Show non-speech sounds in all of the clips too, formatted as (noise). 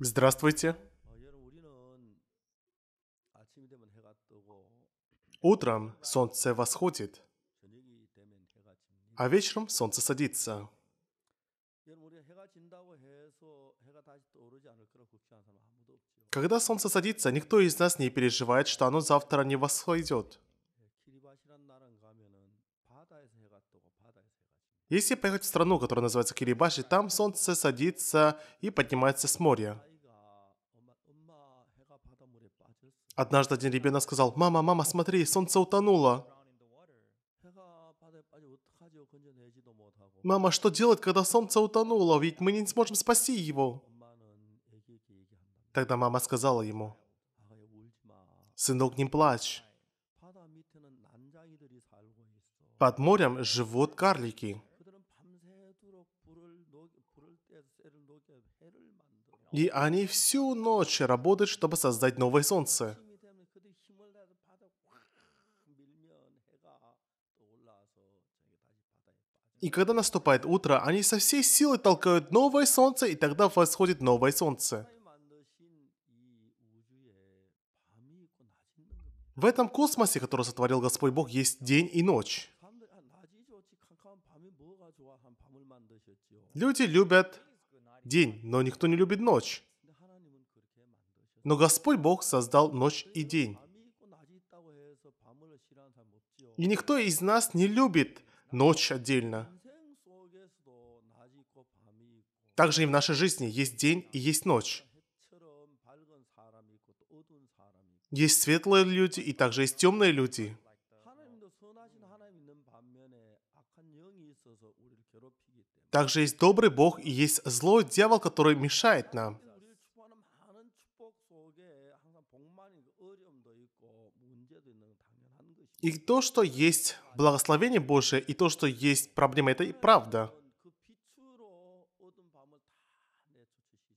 Здравствуйте. Утром солнце восходит, а вечером солнце садится. Когда солнце садится, никто из нас не переживает, что оно завтра не восходит. Если поехать в страну, которая называется Кирибаши, там солнце садится и поднимается с моря. Однажды один ребенок сказал, «Мама, мама, смотри, солнце утонуло». «Мама, что делать, когда солнце утонуло? Ведь мы не сможем спасти его!» Тогда мама сказала ему, «Сынок, не плачь. Под морем живут карлики. И они всю ночь работают, чтобы создать новое солнце. И когда наступает утро, они со всей силы толкают новое солнце, и тогда восходит новое солнце. В этом космосе, который сотворил Господь Бог, есть день и ночь. Люди любят день, но никто не любит ночь. Но Господь Бог создал ночь и день. И никто из нас не любит ночь отдельно. Также и в нашей жизни есть день и есть ночь. Есть светлые люди и также есть темные люди. Также есть добрый Бог и есть злой дьявол, который мешает нам. И то, что есть благословение Божие и то, что есть проблема, это и правда.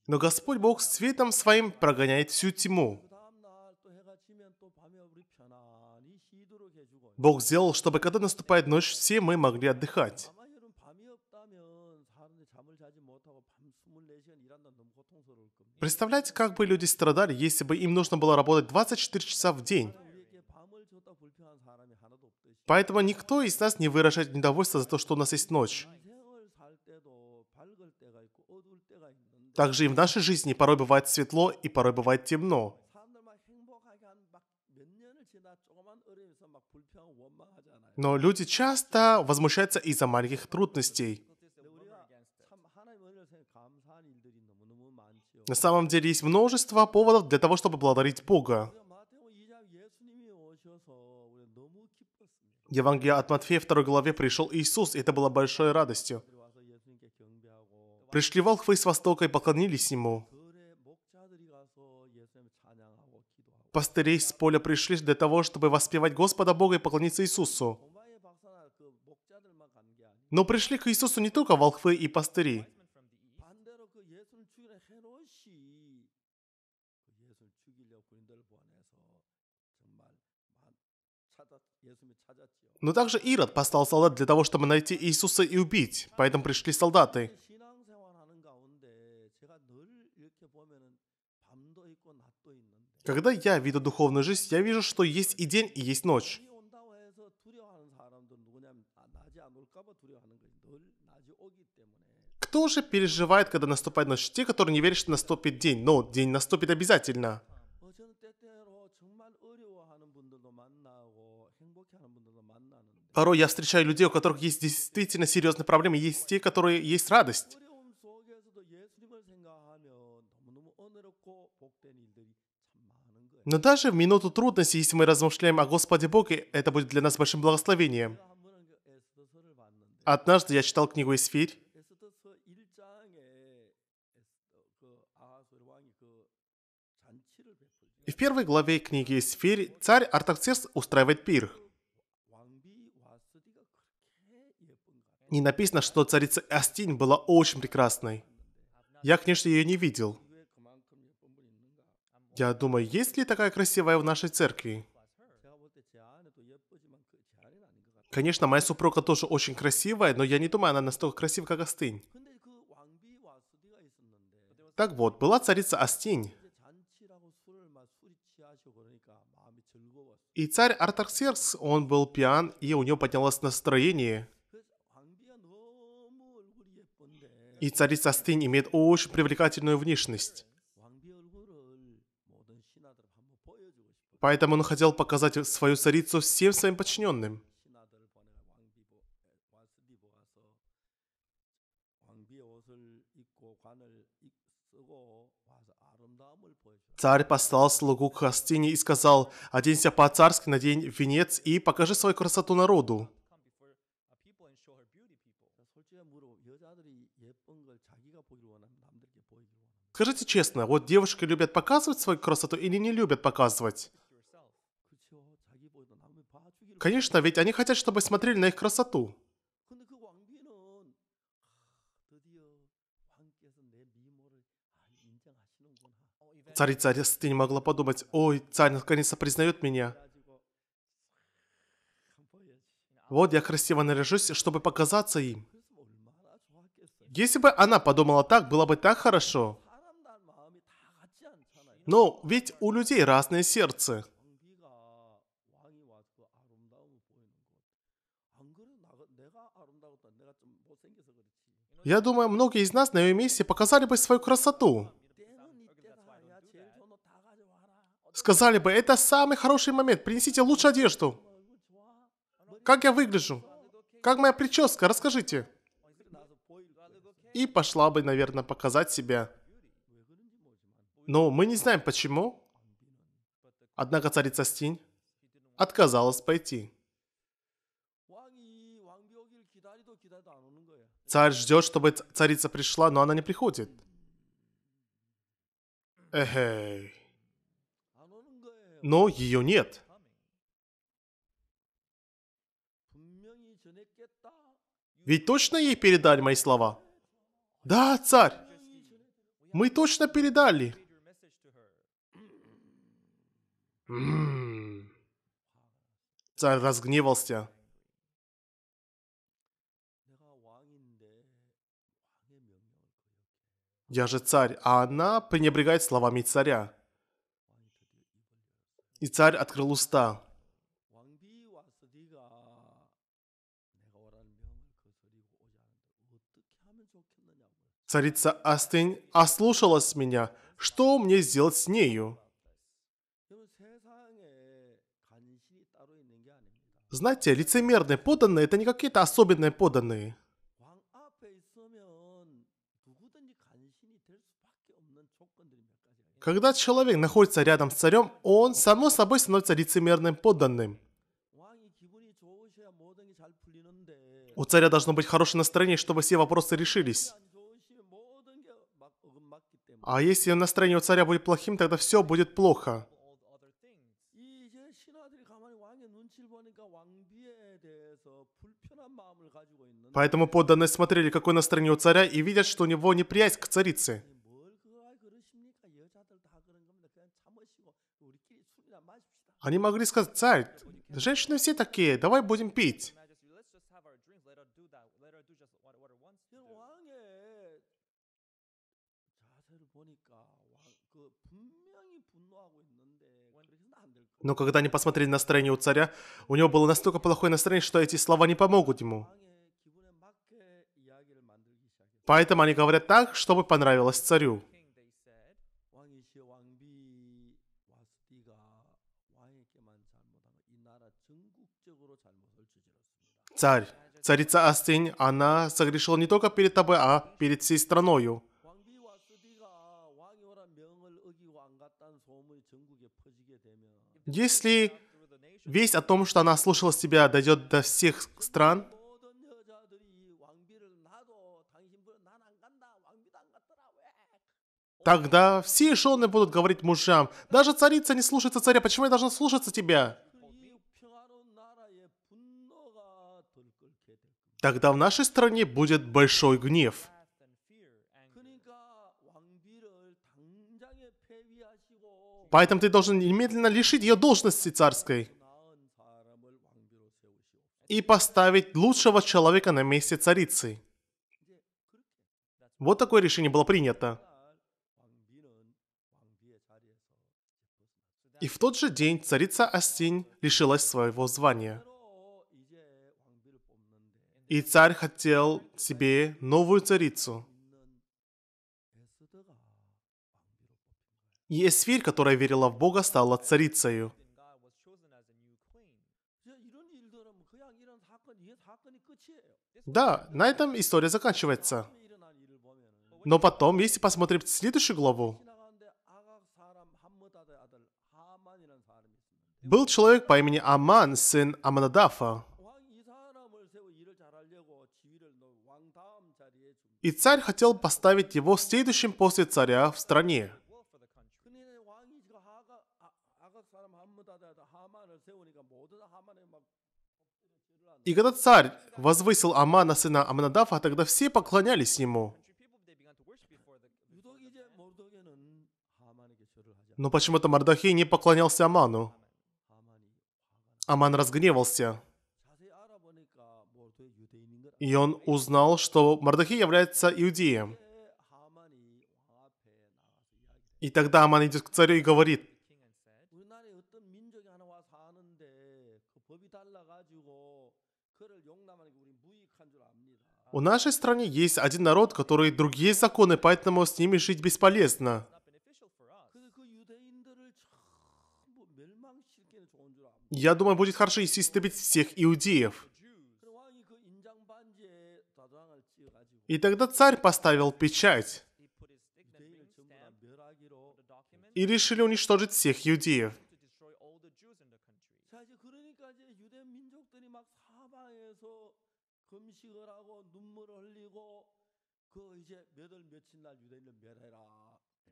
Но Господь Бог светом своим прогоняет всю тьму. Бог сделал, чтобы когда наступает ночь, все мы могли отдыхать. Представляете, как бы люди страдали, если бы им нужно было работать 24 часа в день? Поэтому никто из нас не выражает недовольство за то, что у нас есть ночь. Также и в нашей жизни порой бывает светло и порой бывает темно. Но люди часто возмущаются из-за маленьких трудностей. На самом деле есть множество поводов для того, чтобы благодарить Бога. Евангелие от Матфея 2 главе пришел Иисус, и это было большой радостью. Пришли волхвы с востока и поклонились Ему. Пастырей с поля пришли для того, чтобы воспевать Господа Бога и поклониться Иисусу. Но пришли к Иисусу не только волхвы и пастыри – Но также Ирод послал солдат для того, чтобы найти Иисуса и убить, поэтому пришли солдаты. Когда я веду духовную жизнь, я вижу, что есть и день, и есть ночь. Кто же переживает, когда наступает ночь? Те, которые не верят, что наступит день. Но день наступит обязательно. порой я встречаю людей, у которых есть действительно серьезные проблемы, есть те, которые есть радость. Но даже в минуту трудности, если мы размышляем о Господе Боге, это будет для нас большим благословением. Однажды я читал книгу «Эсфирь», И в первой главе книги «Эсфирь» царь Артаксеркс устраивает пир – не написано, что царица Астинь была очень прекрасной. Я, конечно, ее не видел. Я думаю, есть ли такая красивая в нашей церкви? Конечно, моя супруга тоже очень красивая, но я не думаю, она настолько красива, как Астинь. Так вот, была царица Астинь. И царь Артаксеркс, он был пьян, и у него поднялось настроение – и царица Стынь имеет очень привлекательную внешность. Поэтому он хотел показать свою царицу всем своим подчиненным. Царь послал слугу к Хастине и сказал, «Оденься по-царски, надень венец и покажи свою красоту народу». Скажите честно, вот девушки любят показывать свою красоту или не любят показывать? Конечно, ведь они хотят, чтобы смотрели на их красоту. Царица ты не могла подумать, ой, царь наконец-то признает меня. Вот я красиво наряжусь, чтобы показаться им. Если бы она подумала так, было бы так хорошо. Но ведь у людей разное сердце. Я думаю, многие из нас на ее месте показали бы свою красоту. Сказали бы, это самый хороший момент, принесите лучшую одежду. Как я выгляжу? Как моя прическа? Расскажите. И пошла бы, наверное, показать себя. Но мы не знаем почему. Однако царица Стинь отказалась пойти. Царь ждет, чтобы царица пришла, но она не приходит. Эхей. Но ее нет. Ведь точно ей передали мои слова? Да, царь. Мы точно передали. Царь разгневался. Я же царь, а она пренебрегает словами царя. И царь открыл уста. Царица Астынь ослушалась меня. Что мне сделать с нею? Знаете, лицемерные поданные – это не какие-то особенные поданные. Когда человек находится рядом с царем, он само собой становится лицемерным подданным. У царя должно быть хорошее настроение, чтобы все вопросы решились. А если настроение у царя будет плохим, тогда все будет плохо. Поэтому подданные смотрели, какое настроение у царя, и видят, что у него неприязнь к царице. Они могли сказать, царь, женщины все такие, давай будем пить. Но когда они посмотрели настроение у царя, у него было настолько плохое настроение, что эти слова не помогут ему. Поэтому они говорят так, чтобы понравилось царю. Царь, царица Астинь, она согрешила не только перед тобой, а перед всей страною. Если весть о том, что она слушала тебя, дойдет до всех стран, Тогда все шоны будут говорить мужам, даже царица не слушается царя, почему я должна слушаться тебя? Тогда в нашей стране будет большой гнев. Поэтому ты должен немедленно лишить ее должности царской и поставить лучшего человека на месте царицы. Вот такое решение было принято. И в тот же день царица Астинь лишилась своего звания. И царь хотел себе новую царицу. Есфирь, которая верила в Бога, стала царицею. Да, на этом история заканчивается. Но потом, если посмотреть следующую главу, был человек по имени Аман, сын Аманадафа. И царь хотел поставить его следующим после царя в стране. И когда царь возвысил Амана, сына Амнадафа, тогда все поклонялись ему. Но почему-то Мардахей не поклонялся Аману. Аман разгневался. И он узнал, что Мардахей является иудеем. И тогда Аман идет к царю и говорит, У нашей стране есть один народ, который другие законы, поэтому с ними жить бесполезно. Я думаю, будет хорошо, если истребить всех иудеев. И тогда царь поставил печать. И решили уничтожить всех иудеев.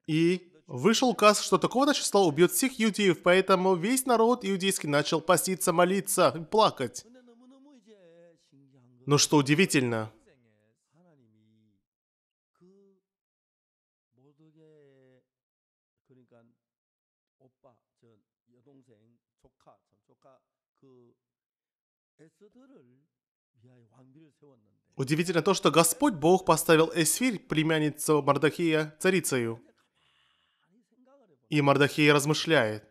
И вышел указ, что такого-то числа убьет всех иудеев, поэтому весь народ иудейский начал поститься, молиться и плакать. Но ну что удивительно, Удивительно то, что Господь Бог поставил Эсфирь, племянницу Мардахия, царицею. И Мардахия размышляет.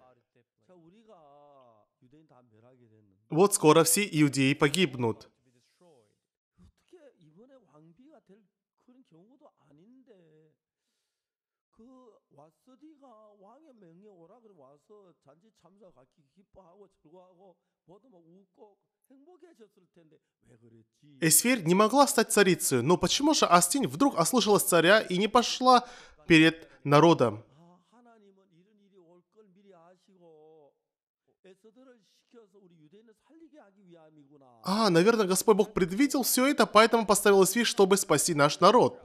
Вот скоро все иудеи погибнут. 와서 Эсфирь не могла стать царицей, но почему же Астинь вдруг ослушалась царя и не пошла перед народом? А, а наверное, Господь Бог предвидел все это, поэтому поставил Эсфирь, чтобы спасти наш народ.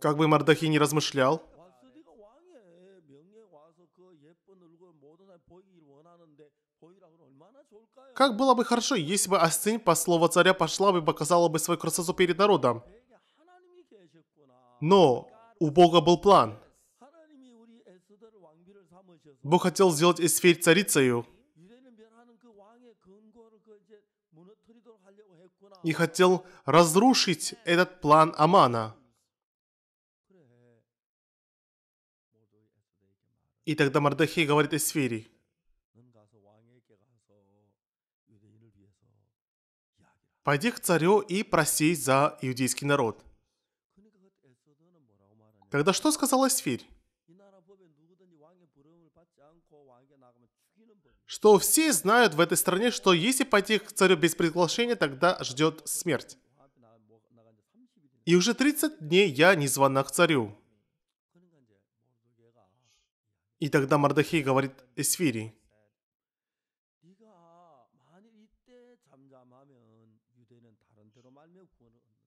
Как бы Мардахи не размышлял, Как было бы хорошо, если бы Астинь по слову царя пошла бы и показала бы свою красоту перед народом. Но у Бога был план. Бог хотел сделать Эсфирь царицею. И хотел разрушить этот план Амана. И тогда Мардахей говорит Эсфири, «Пойди к царю и просись за иудейский народ». Тогда что сказала Эсфирь? Что все знают в этой стране, что если пойти к царю без приглашения, тогда ждет смерть. И уже 30 дней я не звана к царю. И тогда Мардахей говорит Эсфири,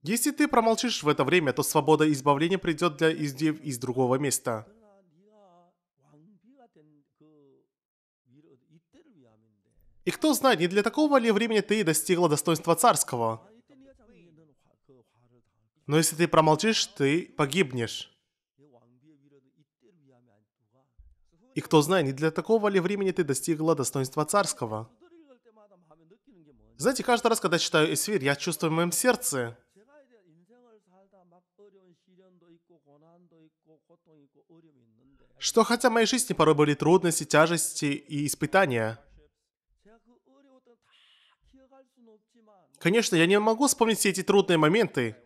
Если ты промолчишь в это время, то свобода избавления придет для издеев из другого места. И кто знает, не для такого ли времени ты достигла достоинства царского? Но если ты промолчишь, ты погибнешь. И кто знает, не для такого ли времени ты достигла достоинства царского? Знаете, каждый раз, когда читаю Эсфир, я чувствую в моем сердце, что хотя в моей жизни порой были трудности, тяжести и испытания. Конечно, я не могу вспомнить все эти трудные моменты,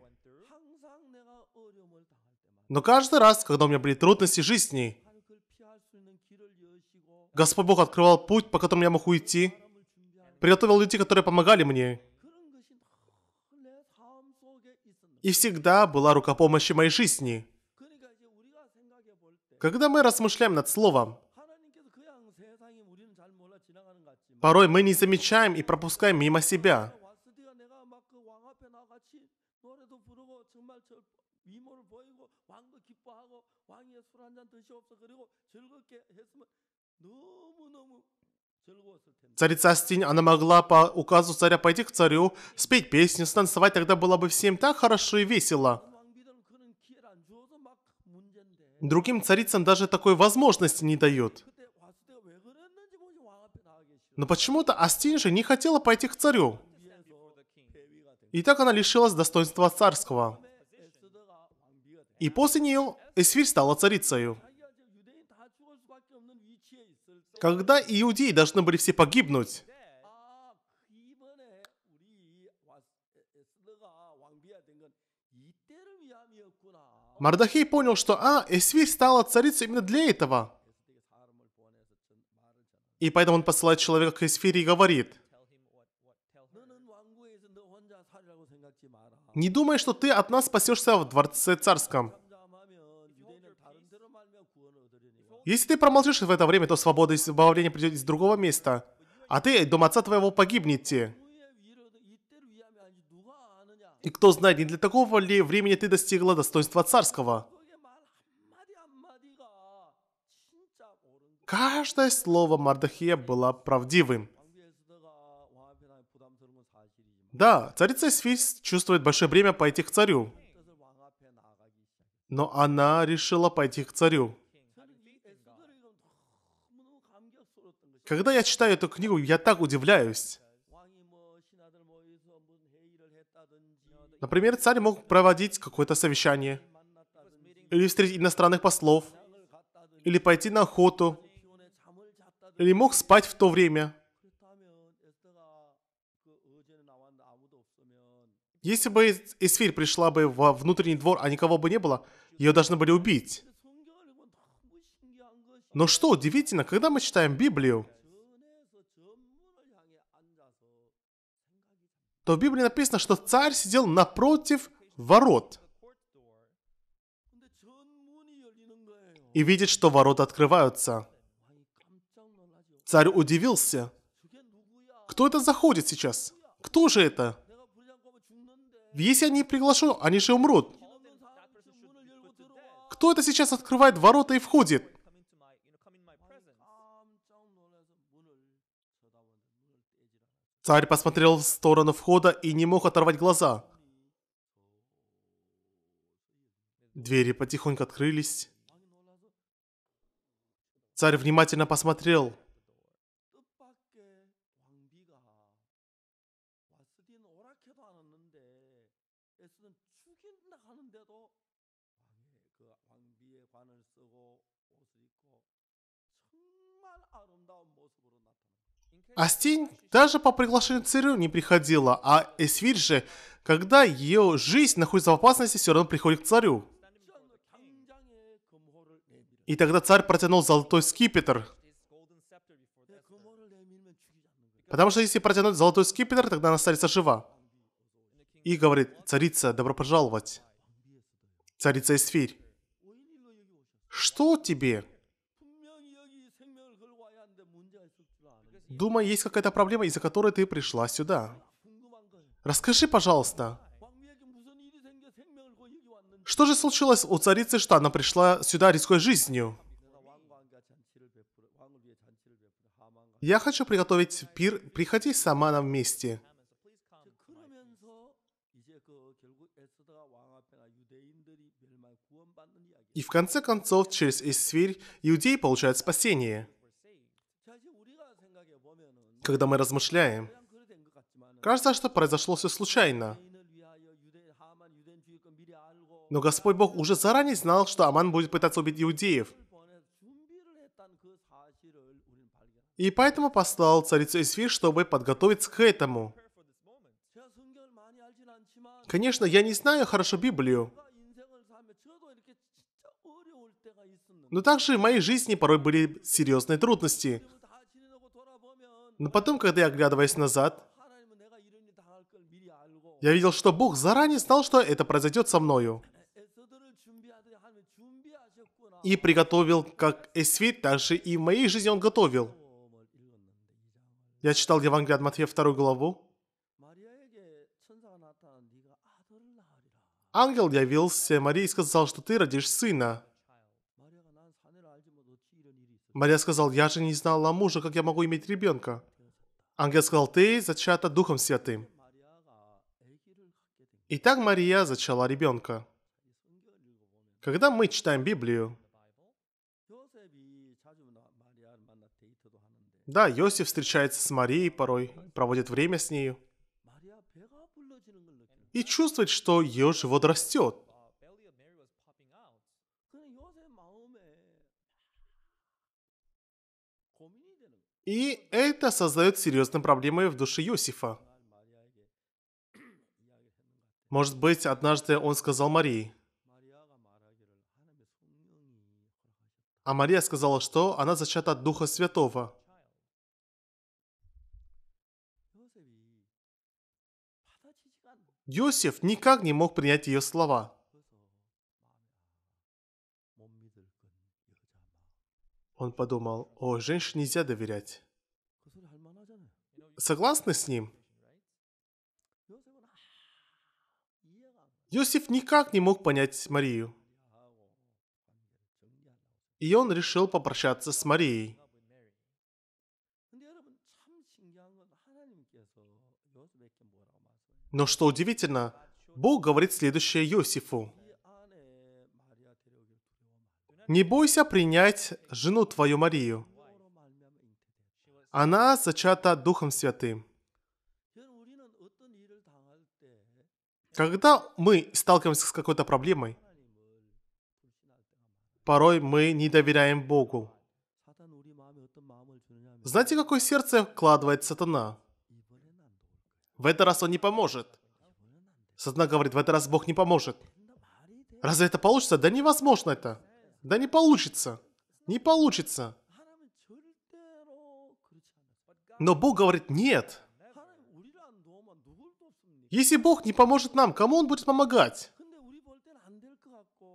но каждый раз, когда у меня были трудности жизни, Господь Бог открывал путь, по которому я мог уйти, приготовил людей, которые помогали мне. И всегда была рука помощи моей жизни – когда мы размышляем над Словом, порой мы не замечаем и пропускаем мимо себя. Царица Астинь, она могла по указу царя пойти к царю, спеть песню, станцевать, тогда было бы всем так хорошо и весело. Другим царицам даже такой возможности не дает. Но почему-то Астинжи не хотела пойти к царю. И так она лишилась достоинства царского. И после нее Эсфирь стала царицею. Когда иудеи должны были все погибнуть, Мардахей понял, что А, Эсвирь стала царицей именно для этого. И поэтому он посылает человека к Эсфире и говорит, «Не думай, что ты от нас спасешься в Дворце Царском. Если ты промолчишь в это время, то свобода и избавление придет из другого места, а ты, дом отца твоего, погибнете». И кто знает, не для такого ли времени ты достигла достоинства царского? Каждое слово Мардахия было правдивым. Да, царица Сфирь чувствует большое бремя пойти к царю. Но она решила пойти к царю. Когда я читаю эту книгу, я так удивляюсь. Например, царь мог проводить какое-то совещание, или встретить иностранных послов, или пойти на охоту, или мог спать в то время. Если бы Эсфирь пришла бы во внутренний двор, а никого бы не было, ее должны были убить. Но что удивительно, когда мы читаем Библию, то в Библии написано, что царь сидел напротив ворот. И видит, что ворота открываются. Царь удивился. Кто это заходит сейчас? Кто же это? Если я не приглашу, они же умрут. Кто это сейчас открывает ворота и входит? Царь посмотрел в сторону входа и не мог оторвать глаза. Двери потихоньку открылись. Царь внимательно посмотрел. Астень даже по приглашению царю не приходила, а Эсвиль же, когда ее жизнь находится в опасности, все равно приходит к царю. И тогда царь протянул золотой скипетр. Потому что если протянуть золотой скипетр, тогда она царица жива. И говорит, царица, добро пожаловать. Царица Эсфирь. Что тебе? Думаю, есть какая-то проблема, из-за которой ты пришла сюда. Расскажи, пожалуйста. Что же случилось у царицы, что она пришла сюда, рискуя жизнью? Я хочу приготовить пир. Приходи сама нам вместе. И в конце концов, через Эсфирь, иудеи получают спасение когда мы размышляем. Кажется, что произошло все случайно. Но Господь Бог уже заранее знал, что Аман будет пытаться убить иудеев. И поэтому послал царицу Исфир, чтобы подготовиться к этому. Конечно, я не знаю хорошо Библию. Но также в моей жизни порой были серьезные трудности – но потом, когда я оглядываясь назад, я видел, что Бог заранее знал, что это произойдет со мною. И приготовил как Эсвит, так же и в моей жизни Он готовил. Я читал Евангелие от Матфея 2 главу. Ангел явился Марии и сказал, что ты родишь сына. Мария сказала: я же не знала мужа, как я могу иметь ребенка. Ангел сказал, ты зачата Духом Святым. Итак, Мария зачала ребенка. Когда мы читаем Библию, да, Иосиф встречается с Марией порой, проводит время с нею и чувствует, что ее живот растет. И это создает серьезные проблемы в душе Юсифа. Может быть, однажды он сказал Марии. А Мария сказала, что она зачата от Духа Святого. Иосиф никак не мог принять ее слова. Он подумал, о, женщине нельзя доверять. Согласны с ним? Иосиф никак не мог понять Марию. И он решил попрощаться с Марией. Но что удивительно, Бог говорит следующее Иосифу. Не бойся принять жену твою Марию. Она зачата Духом Святым. Когда мы сталкиваемся с какой-то проблемой, порой мы не доверяем Богу. Знаете, какое сердце вкладывает сатана? В этот раз он не поможет. Сатана говорит, в этот раз Бог не поможет. Разве это получится? Да невозможно это. Да не получится. Не получится. Но Бог говорит, нет. Если Бог не поможет нам, кому Он будет помогать?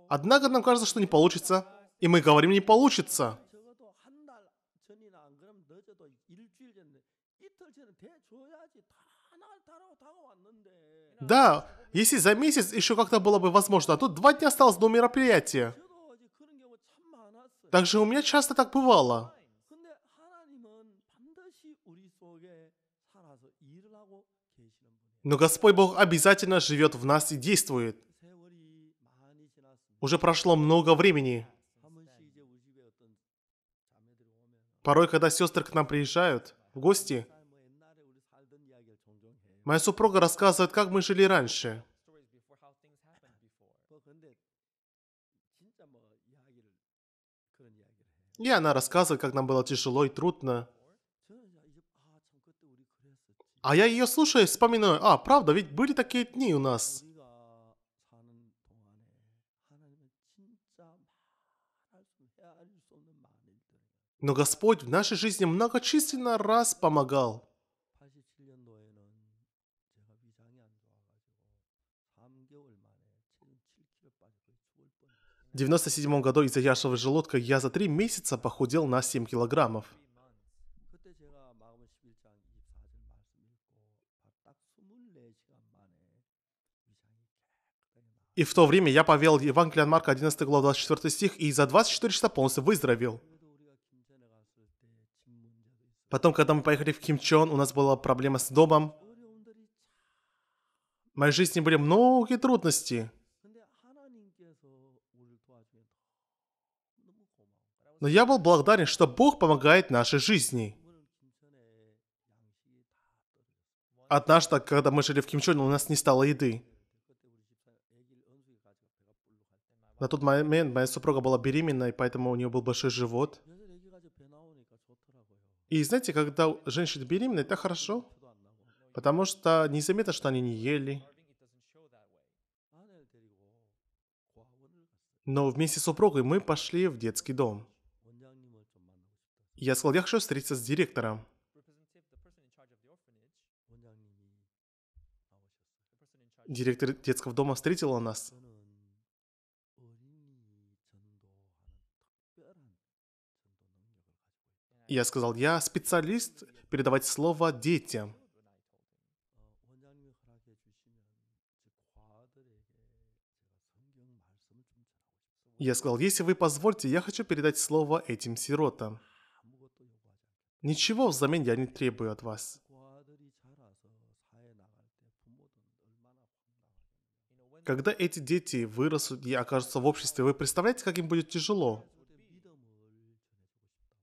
Однако нам кажется, что не получится. И мы говорим, не получится. Да, если за месяц еще как-то было бы возможно, а тут два дня осталось до мероприятия. Также у меня часто так бывало. Но Господь Бог обязательно живет в нас и действует. Уже прошло много времени. Порой, когда сестры к нам приезжают в гости, моя супруга рассказывает, как мы жили раньше – И она рассказывает, как нам было тяжело и трудно. А я ее слушаю и вспоминаю, а, правда, ведь были такие дни у нас. Но Господь в нашей жизни многочисленно раз помогал. 1997 году из-за яшевого желудка я за три месяца похудел на 7 килограммов. И в то время я повел Евангелие от Марка 11 глава 24 стих и за 24 часа полностью выздоровел. Потом, когда мы поехали в Кимчон, у нас была проблема с домом. В моей жизни были многие трудности. но я был благодарен, что Бог помогает нашей жизни. Однажды, когда мы жили в Кимчоне, у нас не стало еды. На тот момент моя супруга была беременна, и поэтому у нее был большой живот. И знаете, когда женщина беременна, это хорошо, потому что незаметно, что они не ели. Но вместе с супругой мы пошли в детский дом. Я сказал, я хочу встретиться с директором. Директор детского дома встретила нас. Я сказал, я специалист передавать слово детям. Я сказал, если вы позволите, я хочу передать слово этим сиротам. Ничего взамен я не требую от вас. Когда эти дети вырастут и окажутся в обществе, вы представляете, как им будет тяжело?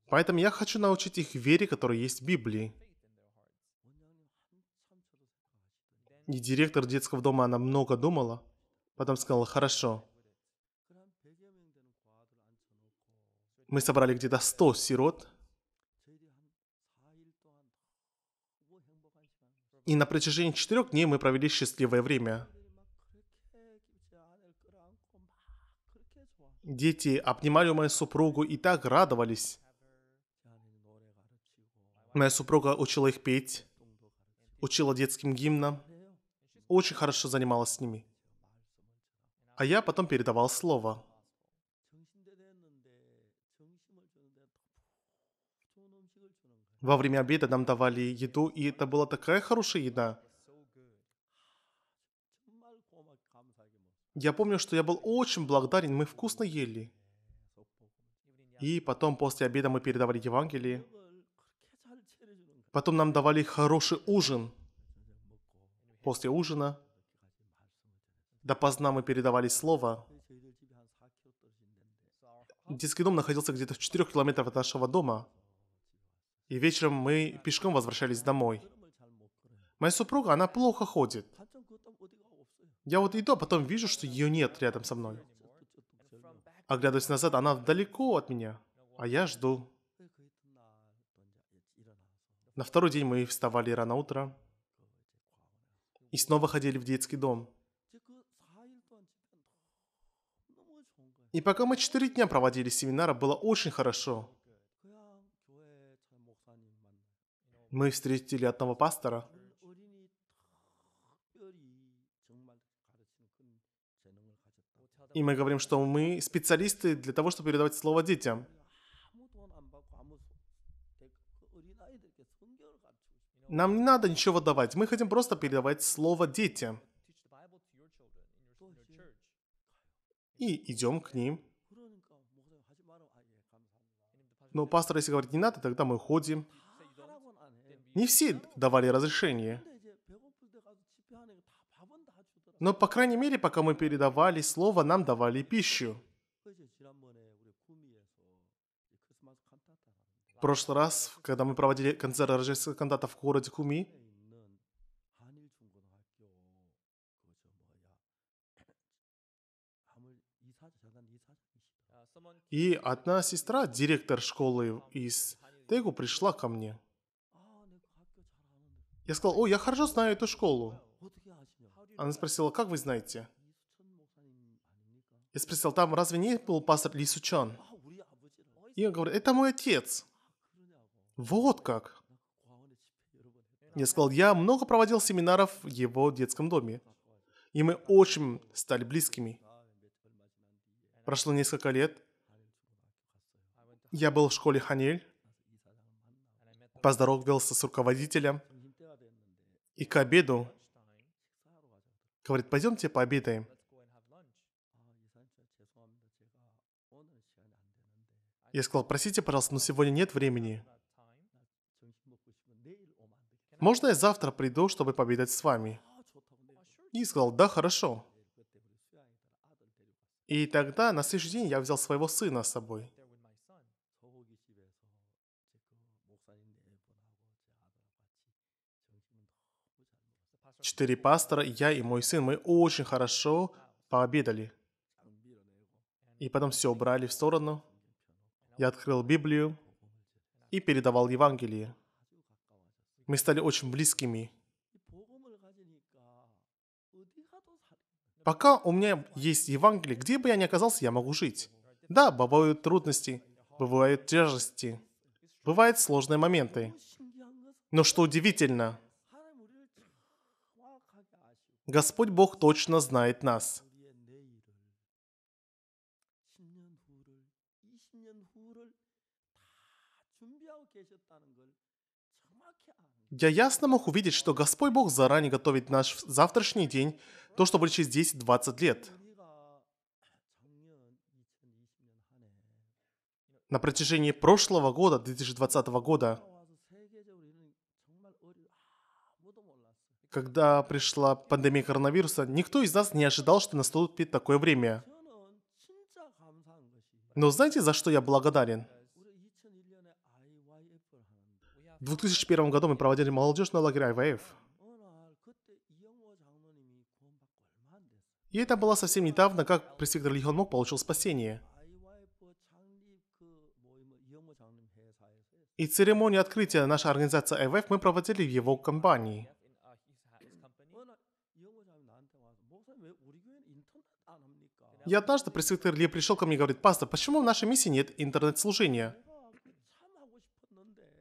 Поэтому я хочу научить их вере, которая есть в Библии. И директор детского дома, она много думала. Потом сказала, хорошо. Мы собрали где-то 100 сирот. И на протяжении четырех дней мы провели счастливое время. Дети обнимали мою супругу и так радовались. Моя супруга учила их петь, учила детским гимнам, очень хорошо занималась с ними. А я потом передавал слово. Во время обеда нам давали еду, и это была такая хорошая еда. Я помню, что я был очень благодарен, мы вкусно ели. И потом после обеда мы передавали Евангелие. Потом нам давали хороший ужин. После ужина допоздна мы передавали слово. Детский дом находился где-то в 4 километрах от нашего дома и вечером мы пешком возвращались домой. Моя супруга, она плохо ходит. Я вот иду, а потом вижу, что ее нет рядом со мной. Оглядываясь назад, она далеко от меня, а я жду. На второй день мы вставали рано утром и снова ходили в детский дом. И пока мы четыре дня проводили семинара, было очень хорошо. мы встретили одного пастора, и мы говорим, что мы специалисты для того, чтобы передавать слово детям. Нам не надо ничего давать, мы хотим просто передавать слово детям. И идем к ним. Но пастор, если говорит, не надо, тогда мы уходим. Не все давали разрешение. Но, по крайней мере, пока мы передавали слово, нам давали пищу. В прошлый раз, когда мы проводили концерт рождественского кантата в городе Куми, И одна сестра, директор школы из Тегу, пришла ко мне. Я сказал, о, я хорошо знаю эту школу. Она спросила, как вы знаете? Я спросил, там разве не был пастор Ли Сучан? И он говорит, это мой отец. Вот как. Я сказал, я много проводил семинаров в его детском доме. И мы очень стали близкими. Прошло несколько лет. Я был в школе Ханель. Поздоровался с руководителем. И к обеду говорит, пойдемте пообедаем. Я сказал, простите, пожалуйста, но сегодня нет времени. Можно я завтра приду, чтобы победать с вами? И сказал, да, хорошо. И тогда на следующий день я взял своего сына с собой. четыре пастора, я и мой сын, мы очень хорошо пообедали. И потом все убрали в сторону. Я открыл Библию и передавал Евангелие. Мы стали очень близкими. Пока у меня есть Евангелие, где бы я ни оказался, я могу жить. Да, бывают трудности, бывают тяжести, бывают сложные моменты. Но что удивительно, Господь Бог точно знает нас. Я ясно мог увидеть, что Господь Бог заранее готовит наш завтрашний день, то, что будет через 10-20 лет. На протяжении прошлого года, 2020 года, когда пришла пандемия коронавируса, никто из нас не ожидал, что наступит такое время. Но знаете, за что я благодарен? В 2001 году мы проводили молодежный лагерь IVF. И это было совсем недавно, как пресвитер Ли Хонмок получил спасение. И церемонию открытия нашей организации IVF мы проводили в его компании. И однажды пресвитер Ли пришел ко мне и говорит, пастор, почему в нашей миссии нет интернет-служения?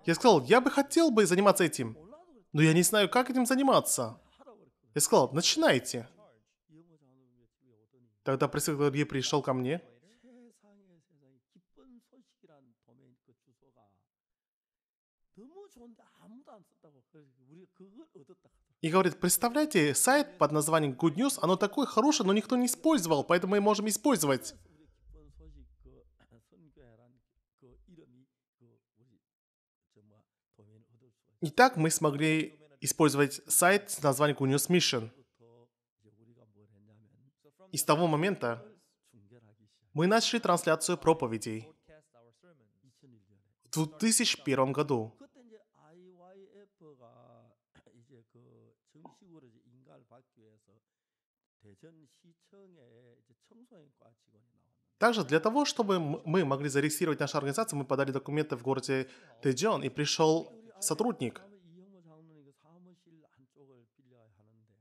Я сказал, я бы хотел бы заниматься этим, но я не знаю, как этим заниматься. Я сказал, начинайте. Тогда пресвитер Ли пришел ко мне и говорит, представляете, сайт под названием Good News, оно такое хорошее, но никто не использовал, поэтому мы можем использовать. Итак, мы смогли использовать сайт с названием Good News Mission. И с того момента мы начали трансляцию проповедей в 2001 году. Также для того, чтобы мы могли зарегистрировать нашу организацию, мы подали документы в городе Тэджон, и пришел сотрудник.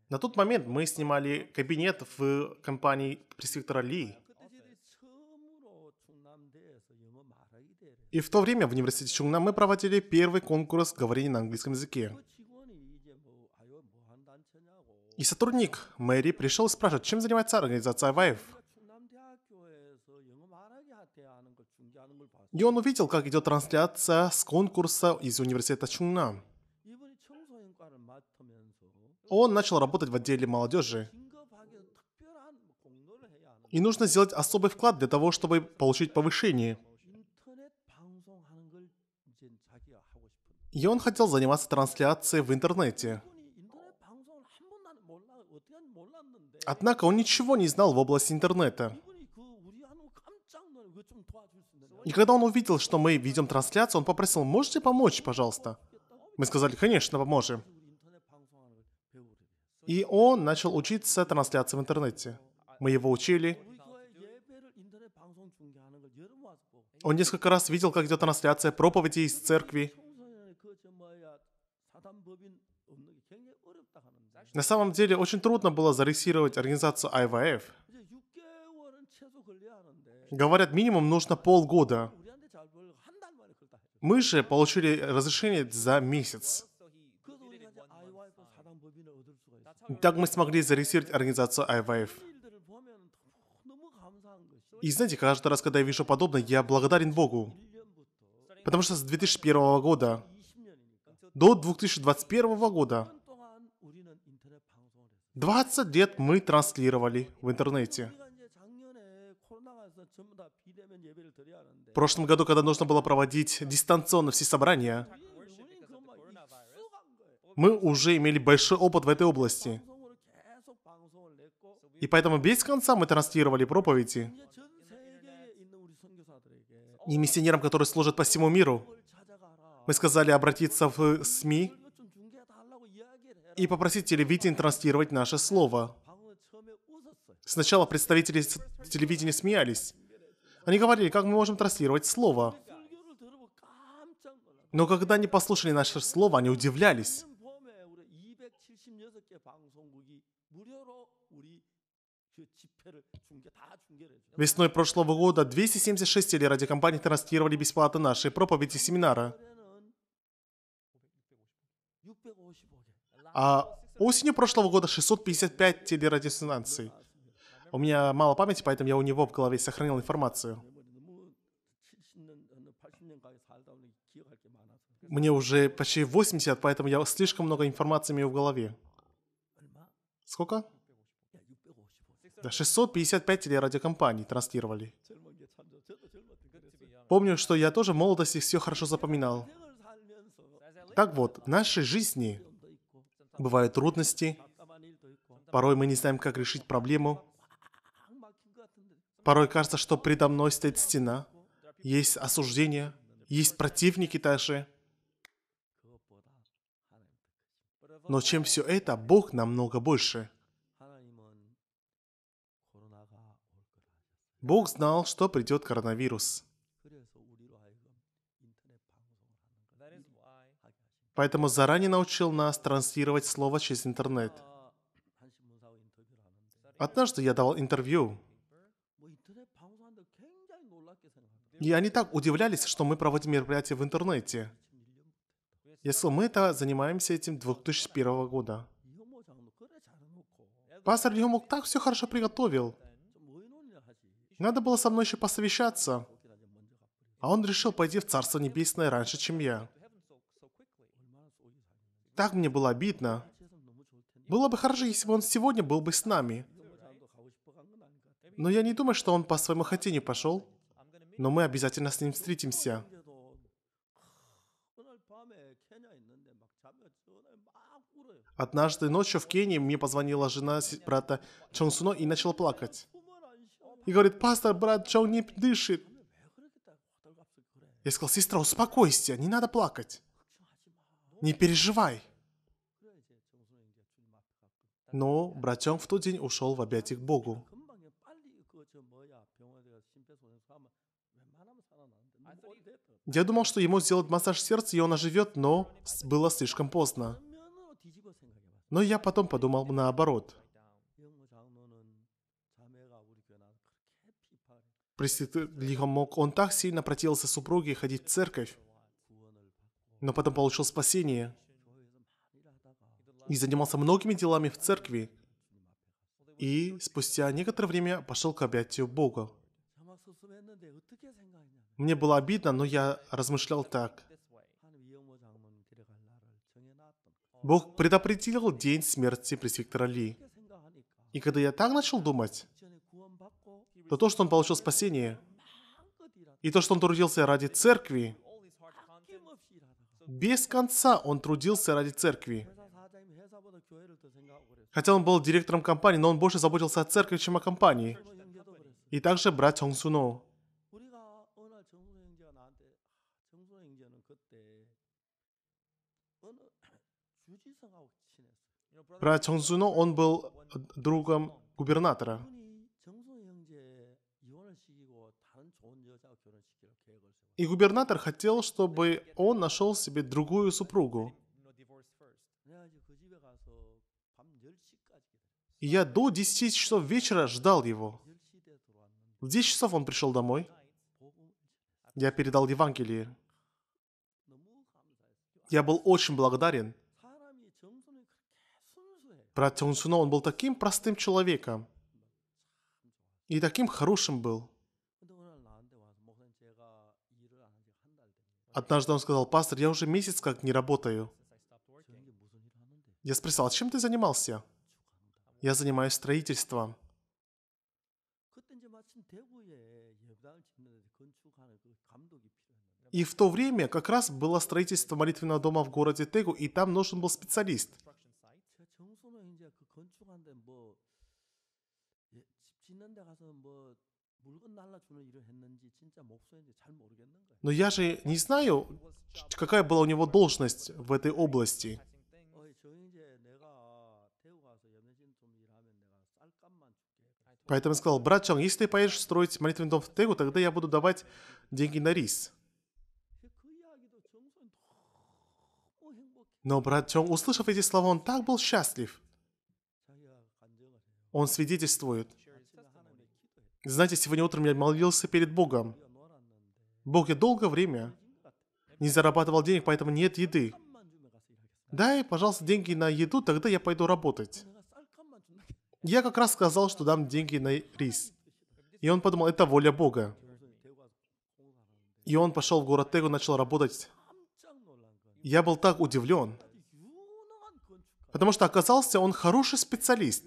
На тот момент мы снимали кабинет в компании пресвитера Ли. И в то время в университете Чунгна мы проводили первый конкурс говорения на английском языке. И сотрудник Мэри пришел спрашивать, чем занимается организация АВФ. И он увидел, как идет трансляция с конкурса из университета Чунна. Он начал работать в отделе молодежи. И нужно сделать особый вклад для того, чтобы получить повышение. И он хотел заниматься трансляцией в интернете. Однако он ничего не знал в области интернета. И когда он увидел, что мы ведем трансляцию, он попросил, можете помочь, пожалуйста? Мы сказали, конечно, поможем. И он начал учиться трансляции в интернете. Мы его учили. Он несколько раз видел, как идет трансляция проповеди из церкви. На самом деле очень трудно было зарегистрировать организацию IVF. Говорят, минимум нужно полгода. Мы же получили разрешение за месяц. Так мы смогли зарегистрировать организацию IVF. И знаете, каждый раз, когда я вижу подобное, я благодарен Богу. Потому что с 2001 года до 2021 года 20 лет мы транслировали в интернете. В прошлом году, когда нужно было проводить дистанционно все собрания, мы уже имели большой опыт в этой области. И поэтому без конца мы транслировали проповеди. И миссионерам, которые служат по всему миру, мы сказали обратиться в СМИ и попросить телевидение транслировать наше слово. Сначала представители телевидения смеялись. Они говорили, как мы можем транслировать слово. Но когда они послушали наше слово, они удивлялись. Весной прошлого года 276 телерадиокомпаний транслировали бесплатно наши проповеди семинара. А осенью прошлого года 655 телерадиостанций. У меня мало памяти, поэтому я у него в голове сохранил информацию. Мне уже почти 80, поэтому я слишком много информации имею в голове. Сколько? Да, 655 телерадиокомпаний транслировали. Помню, что я тоже в молодости все хорошо запоминал. Так вот, в нашей жизни бывают трудности, порой мы не знаем, как решить проблему, порой кажется, что предо мной стоит стена, есть осуждение, есть противники даже. Но чем все это, Бог намного больше. Бог знал, что придет коронавирус. поэтому заранее научил нас транслировать слово через интернет. Однажды я давал интервью, и они так удивлялись, что мы проводим мероприятия в интернете. Если мы это занимаемся этим 2001 года. Пастор Льюмок так все хорошо приготовил. Надо было со мной еще посовещаться. А он решил пойти в Царство Небесное раньше, чем я. Так мне было обидно. Было бы хорошо, если бы он сегодня был бы с нами. Но я не думаю, что он по своему хотению пошел. Но мы обязательно с ним встретимся. Однажды ночью в Кении мне позвонила жена брата Чон Чонсуно и начала плакать. И говорит, пастор, брат Чон не дышит. Я сказал, сестра, успокойся, не надо плакать. Не переживай. Но Брачам в тот день ушел в объятия к Богу. Я думал, что ему сделают массаж сердца, и он оживет, но было слишком поздно. Но я потом подумал наоборот. Пресвятый мог, он так сильно противился супруге ходить в церковь, но потом получил спасение – и занимался многими делами в церкви. И спустя некоторое время пошел к объятию Бога. Мне было обидно, но я размышлял так. Бог предопределил день смерти пресвитера Ли. И когда я так начал думать, то то, что он получил спасение, и то, что он трудился ради церкви, без конца он трудился ради церкви. Хотя он был директором компании, но он больше заботился о церкви, чем о компании. И также брат Чон Суно. (clears throat) Брат Чон Суно, он был другом губернатора. И губернатор хотел, чтобы он нашел себе другую супругу. я до 10 часов вечера ждал его. В 10 часов он пришел домой. Я передал Евангелие. Я был очень благодарен. Брат Тюнсуно, он был таким простым человеком. И таким хорошим был. Однажды он сказал, пастор, я уже месяц как не работаю. Я спросил, а чем ты занимался? Я занимаюсь строительством. И в то время как раз было строительство молитвенного дома в городе Тегу, и там нужен был специалист. Но я же не знаю, какая была у него должность в этой области. Поэтому я сказал, брат Чанг, если ты поедешь строить молитвенный дом в Тегу, тогда я буду давать деньги на рис. Но брат Чонг, услышав эти слова, он так был счастлив. Он свидетельствует. Знаете, сегодня утром я молился перед Богом. Бог, я долгое время не зарабатывал денег, поэтому нет еды. Дай, пожалуйста, деньги на еду, тогда я пойду работать. Я как раз сказал, что дам деньги на рис. И он подумал, это воля Бога. И он пошел в город Тегу, начал работать. Я был так удивлен. Потому что оказался он хороший специалист.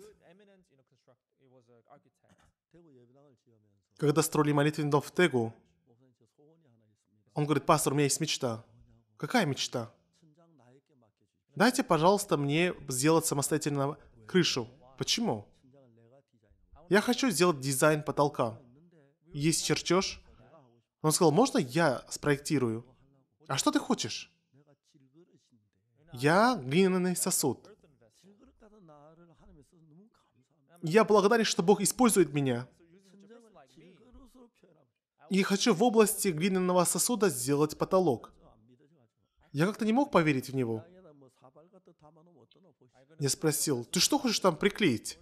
Когда строили молитвенный дом в Тегу, он говорит, пастор, у меня есть мечта. Какая мечта? Дайте, пожалуйста, мне сделать самостоятельно крышу. Почему? Я хочу сделать дизайн потолка. Есть чертеж? Он сказал, можно я спроектирую? А что ты хочешь? Я глиняный сосуд. Я благодарен, что Бог использует меня. И хочу в области глиняного сосуда сделать потолок. Я как-то не мог поверить в него. Я спросил, ты что хочешь там приклеить?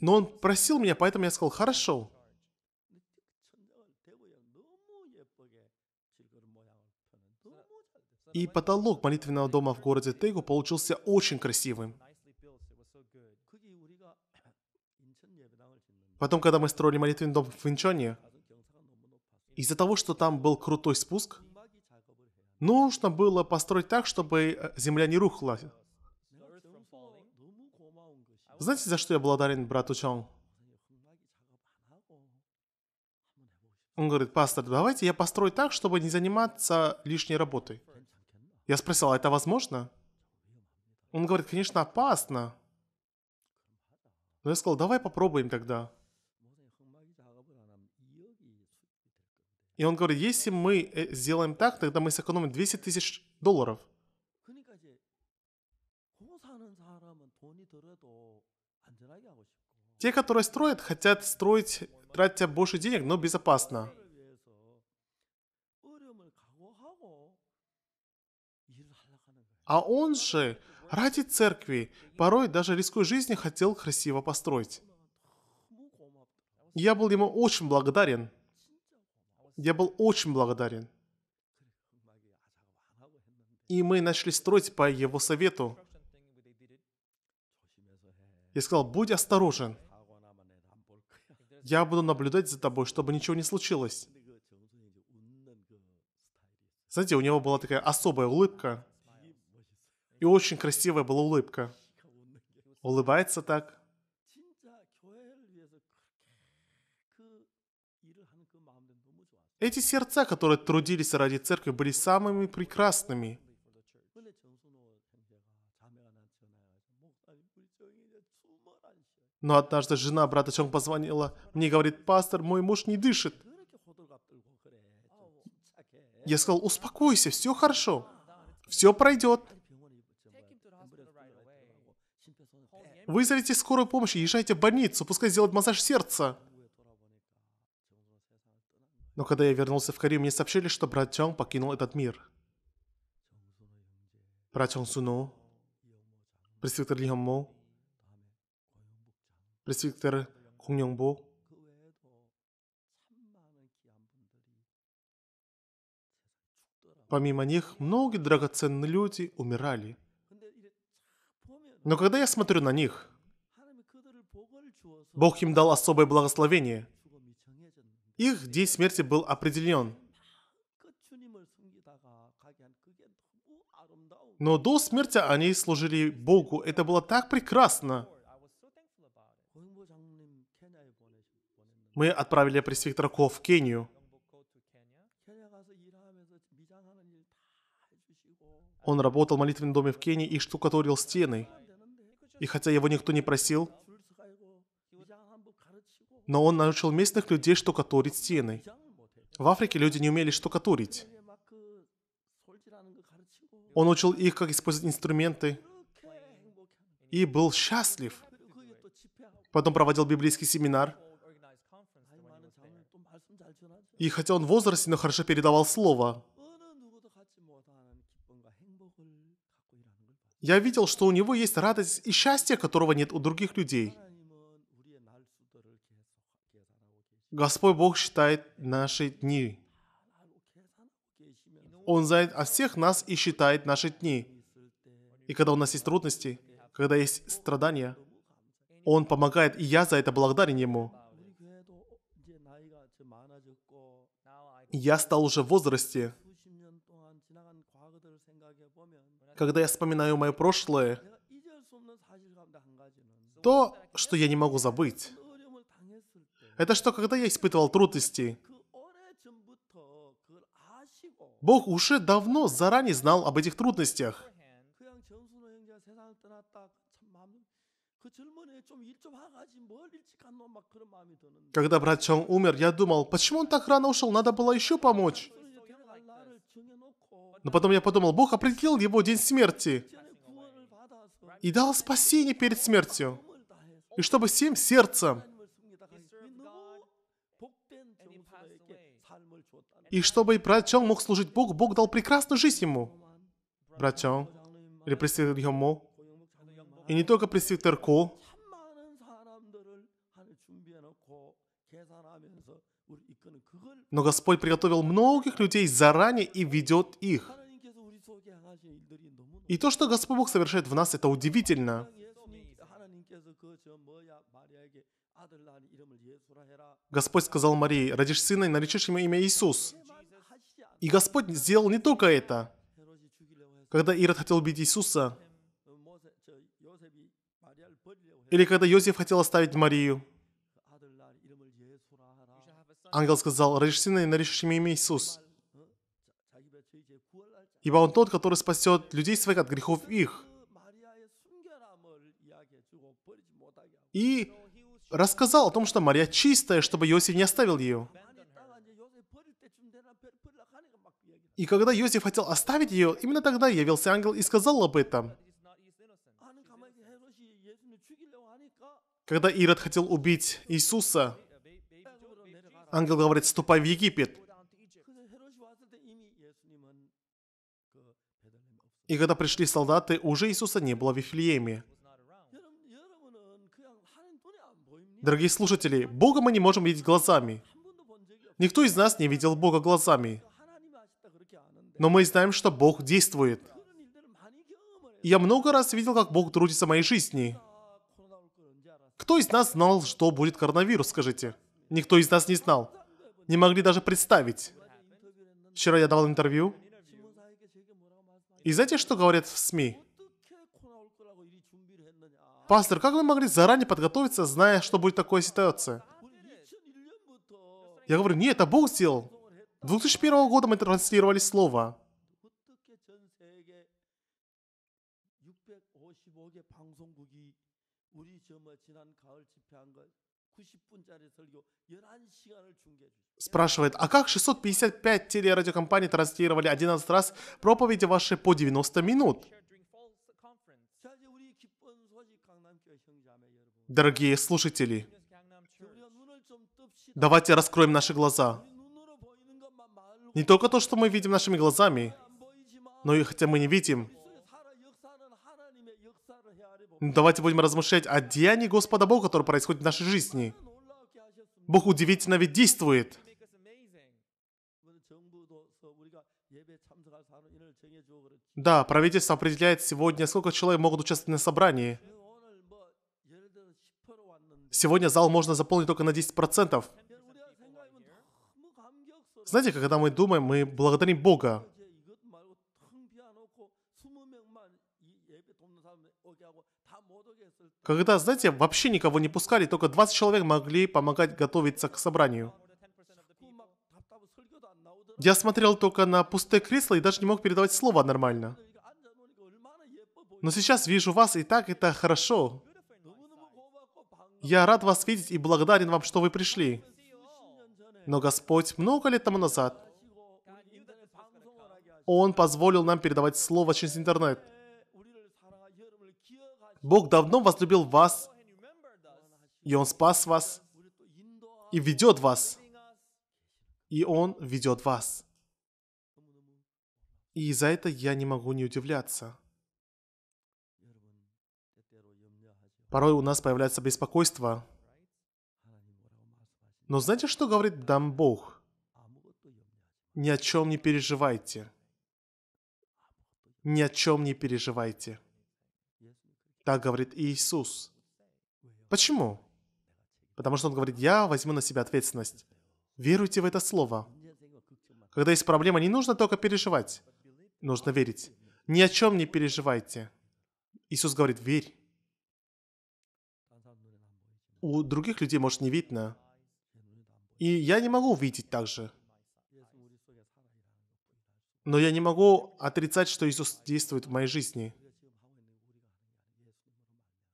Но он просил меня, поэтому я сказал, хорошо. И потолок молитвенного дома в городе Тегу получился очень красивым. Потом, когда мы строили молитвенный дом в Инчоне, из-за того, что там был крутой спуск, Нужно было построить так, чтобы э, земля не рухла. Знаете, за что я благодарен брату Чонг? Он говорит, пастор, давайте я построю так, чтобы не заниматься лишней работой. Я спросил, а это возможно? Он говорит, конечно, опасно. Но я сказал, давай попробуем тогда. И он говорит, если мы э, сделаем так, тогда мы сэкономим 200 тысяч долларов. Те, которые строят, хотят строить, тратя больше денег, но безопасно. А он же ради церкви, порой даже рискуя жизнью, хотел красиво построить. Я был ему очень благодарен я был очень благодарен. И мы начали строить по его совету. Я сказал, будь осторожен. Я буду наблюдать за тобой, чтобы ничего не случилось. Знаете, у него была такая особая улыбка. И очень красивая была улыбка. Улыбается так. Эти сердца, которые трудились ради церкви, были самыми прекрасными. Но однажды жена брата Чонг позвонила мне говорит, пастор, мой муж не дышит. Я сказал, успокойся, все хорошо, все пройдет. Вызовите скорую помощь и езжайте в больницу, пускай сделают массаж сердца. Но когда я вернулся в Корею, мне сообщили, что брат Чонг покинул этот мир. Брат Чонг Суну, пресвитер Ли Хам Мо, пресвитер Кунг Йонг Бо, Помимо них, многие драгоценные люди умирали. Но когда я смотрю на них, Бог им дал особое благословение – их день смерти был определен. Но до смерти они служили Богу. Это было так прекрасно. Мы отправили пресвитера Ко в Кению. Он работал в молитвенном доме в Кении и штукатурил стены. И хотя его никто не просил, но он научил местных людей штукатурить стены. В Африке люди не умели штукатурить. Он учил их, как использовать инструменты, и был счастлив. Потом проводил библейский семинар. И хотя он в возрасте, но хорошо передавал слово. Я видел, что у него есть радость и счастье, которого нет у других людей. Господь Бог считает наши дни. Он знает о всех нас и считает наши дни. И когда у нас есть трудности, когда есть страдания, Он помогает, и я за это благодарен Ему. Я стал уже в возрасте. Когда я вспоминаю мое прошлое, то, что я не могу забыть, это что, когда я испытывал трудности? Бог уже давно заранее знал об этих трудностях. Когда брат Чон умер, я думал, почему он так рано ушел, надо было еще помочь. Но потом я подумал, Бог определил его день смерти и дал спасение перед смертью. И чтобы всем сердцем И чтобы брат Чон мог служить Богу, Бог дал прекрасную жизнь ему. Брат Чон, или пресвитер Йому, и не только пресвитер Ку, но Господь приготовил многих людей заранее и ведет их. И то, что Господь Бог совершает в нас, это удивительно. Господь сказал Марии, родишь сына и наречешь ему имя Иисус. И Господь сделал не только это. Когда Ирод хотел убить Иисуса, или когда Йозеф хотел оставить Марию, ангел сказал, родишь сына и наречешь ему имя Иисус. Ибо он тот, который спасет людей своих от грехов их. И рассказал о том, что Мария чистая, чтобы Иосиф не оставил ее. И когда Иосиф хотел оставить ее, именно тогда явился ангел и сказал об этом. Когда Ирод хотел убить Иисуса, ангел говорит, ступай в Египет. И когда пришли солдаты, уже Иисуса не было в Вифлееме. Дорогие слушатели, Бога мы не можем видеть глазами. Никто из нас не видел Бога глазами. Но мы знаем, что Бог действует. Я много раз видел, как Бог трудится в моей жизни. Кто из нас знал, что будет коронавирус, скажите? Никто из нас не знал. Не могли даже представить. Вчера я давал интервью. И знаете, что говорят в СМИ? Пастор, как вы могли заранее подготовиться, зная, что будет такая ситуация? Я говорю, нет, это Бог сделал. 2001 года мы транслировали слово. Спрашивает, а как 655 телерадиокомпаний транслировали 11 раз проповеди ваши по 90 минут? Дорогие слушатели, давайте раскроем наши глаза. Не только то, что мы видим нашими глазами, но и хотя мы не видим, ну, давайте будем размышлять о деянии Господа Бога, которое происходит в нашей жизни. Бог удивительно ведь действует. Да, правительство определяет сегодня, сколько человек могут участвовать на собрании. Сегодня зал можно заполнить только на 10%. Знаете, когда мы думаем, мы благодарим Бога. Когда, знаете, вообще никого не пускали, только 20 человек могли помогать готовиться к собранию. Я смотрел только на пустые кресла и даже не мог передавать слово нормально. Но сейчас вижу вас, и так это хорошо. Я рад вас видеть и благодарен вам, что вы пришли. Но Господь много лет тому назад, Он позволил нам передавать Слово через интернет. Бог давно возлюбил вас, и Он спас вас, и ведет вас, и Он ведет вас. И за это я не могу не удивляться. Порой у нас появляется беспокойство. Но знаете, что говорит дам Бог? Ни о чем не переживайте. Ни о чем не переживайте. Так говорит Иисус. Почему? Потому что Он говорит, я возьму на себя ответственность. Веруйте в это слово. Когда есть проблема, не нужно только переживать. Нужно верить. Ни о чем не переживайте. Иисус говорит, верь у других людей, может, не видно. И я не могу увидеть также. Но я не могу отрицать, что Иисус действует в моей жизни.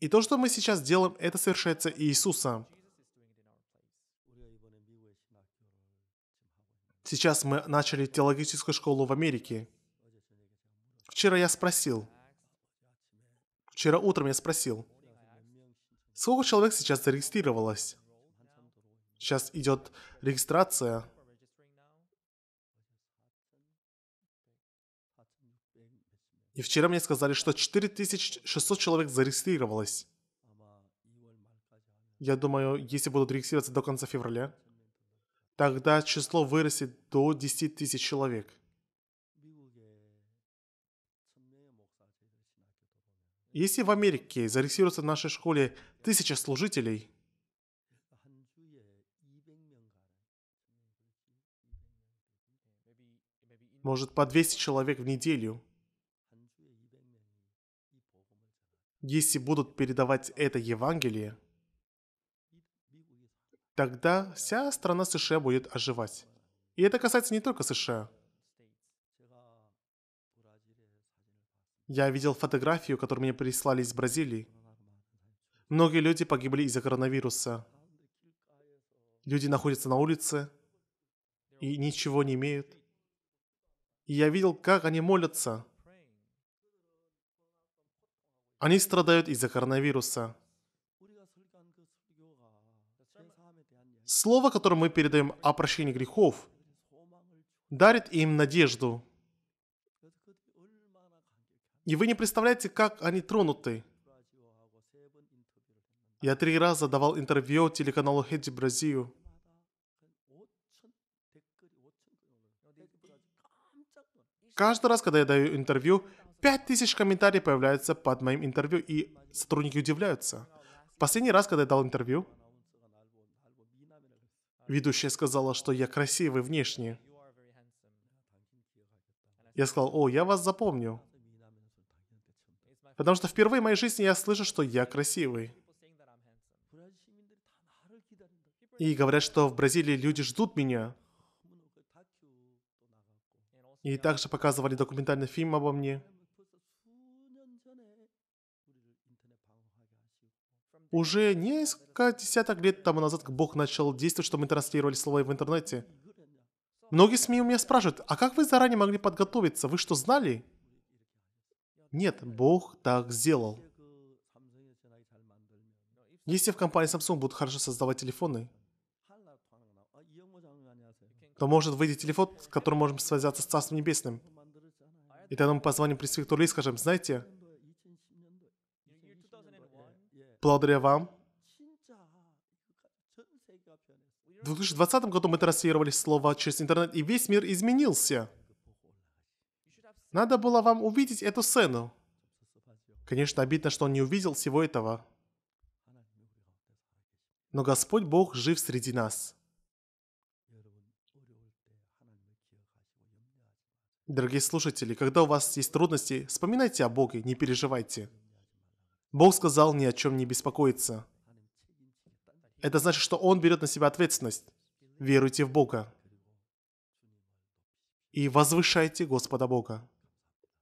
И то, что мы сейчас делаем, это совершается Иисуса Сейчас мы начали теологическую школу в Америке. Вчера я спросил. Вчера утром я спросил. Сколько человек сейчас зарегистрировалось? Сейчас идет регистрация. И вчера мне сказали, что 4600 человек зарегистрировалось. Я думаю, если будут регистрироваться до конца февраля, тогда число вырастет до 10 тысяч человек. Если в Америке зарегистрируется в нашей школе тысяча служителей, может по 200 человек в неделю, если будут передавать это Евангелие, тогда вся страна США будет оживать. И это касается не только США – Я видел фотографию, которую мне прислали из Бразилии. Многие люди погибли из-за коронавируса. Люди находятся на улице и ничего не имеют. И я видел, как они молятся. Они страдают из-за коронавируса. Слово, которое мы передаем о прощении грехов, дарит им надежду – и вы не представляете, как они тронуты. Я три раза давал интервью телеканалу Хеди Бразию. Каждый раз, когда я даю интервью, 5000 комментариев появляются под моим интервью, и сотрудники удивляются. Последний раз, когда я дал интервью, ведущая сказала, что я красивый внешне. Я сказал, о, я вас запомню. Потому что впервые в моей жизни я слышу, что я красивый. И говорят, что в Бразилии люди ждут меня. И также показывали документальный фильм обо мне. Уже несколько десяток лет тому назад Бог начал действовать, чтобы мы транслировали слова в интернете. Многие СМИ у меня спрашивают, а как вы заранее могли подготовиться? Вы что, знали? Нет, Бог так сделал. Если в компании Samsung будут хорошо создавать телефоны, то может выйти телефон, с которым можем связаться с Царством Небесным. И тогда мы позвоним пресвитуру и скажем, знаете, благодаря вам, в 2020 году мы транслировали слово через интернет, и весь мир изменился. Надо было вам увидеть эту сцену. Конечно, обидно, что он не увидел всего этого. Но Господь Бог жив среди нас. Дорогие слушатели, когда у вас есть трудности, вспоминайте о Боге, не переживайте. Бог сказал ни о чем не беспокоиться. Это значит, что Он берет на себя ответственность. Веруйте в Бога. И возвышайте Господа Бога.